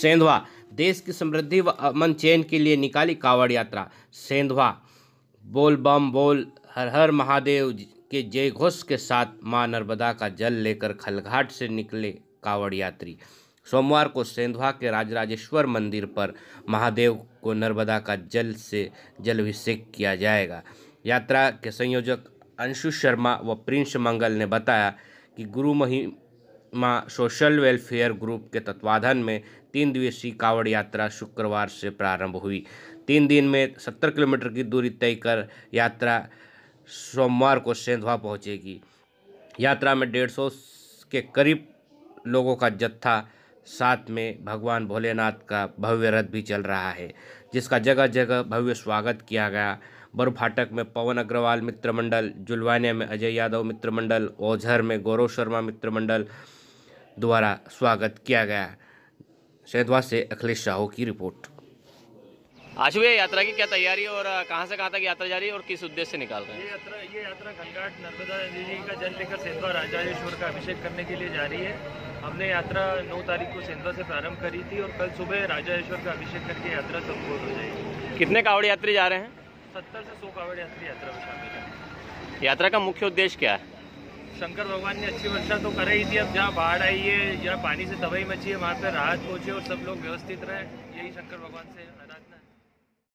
सेंधवा देश की समृद्धि व अमन चैन के लिए निकाली कावड़ यात्रा सेंधवा बोल बम बोल हर हर महादेव के जय घोष के साथ मां नर्मदा का जल लेकर खलघाट से निकले कावड़ यात्री सोमवार को सेंधवा के राजराजेश्वर मंदिर पर महादेव को नर्मदा का जल से जलाभिषेक किया जाएगा यात्रा के संयोजक अंशु शर्मा व प्रिंस मंगल ने बताया कि गुरु महिम में सोशल वेलफेयर ग्रुप के तत्वाधान में तीन दिवसीय कावड़ यात्रा शुक्रवार से प्रारंभ हुई तीन दिन में सत्तर किलोमीटर की दूरी तय कर यात्रा सोमवार को सेंधवा पहुंचेगी यात्रा में डेढ़ सौ के करीब लोगों का जत्था साथ में भगवान भोलेनाथ का भव्य रथ भी चल रहा है जिसका जगह जगह भव्य स्वागत किया गया फाटक में पवन अग्रवाल मित्र मंडल जुलवानिया में अजय यादव मित्र मंडल ओझर में गौरव शर्मा मित्र मंडल द्वारा स्वागत किया गया शहदवा से अखिलेश साहू की रिपोर्ट आज आशु यात्रा की क्या तैयारी और कहां से कहां तक यात्रा जारी है और किस उद्देश्य से निकाल रहे हैं ये यात्रा ये यात्रा घनघाट नर्मदा नदी जी का जल लेकर सेंधवा राजेश्वर का अभिषेक करने के लिए जारी है हमने यात्रा 9 तारीख को सेंधवा से प्रारंभ करी थी और कल सुबह राजेश्वर का अभिषेक करके यात्रा संपूर्ण हो जाएगी कितने कावड़ यात्री जा रहे हैं सत्तर से सौ कावड़ यात्री यात्रा में शामिल है यात्रा का मुख्य उद्देश्य क्या है शंकर भगवान ने अच्छी वर्षा तो करे ही थी अब जहाँ बाढ़ आई है जहाँ पानी से तबाही मची है वहाँ पर राहत पहुँचे और सब लोग व्यवस्थित रहे यही शंकर भगवान से आराध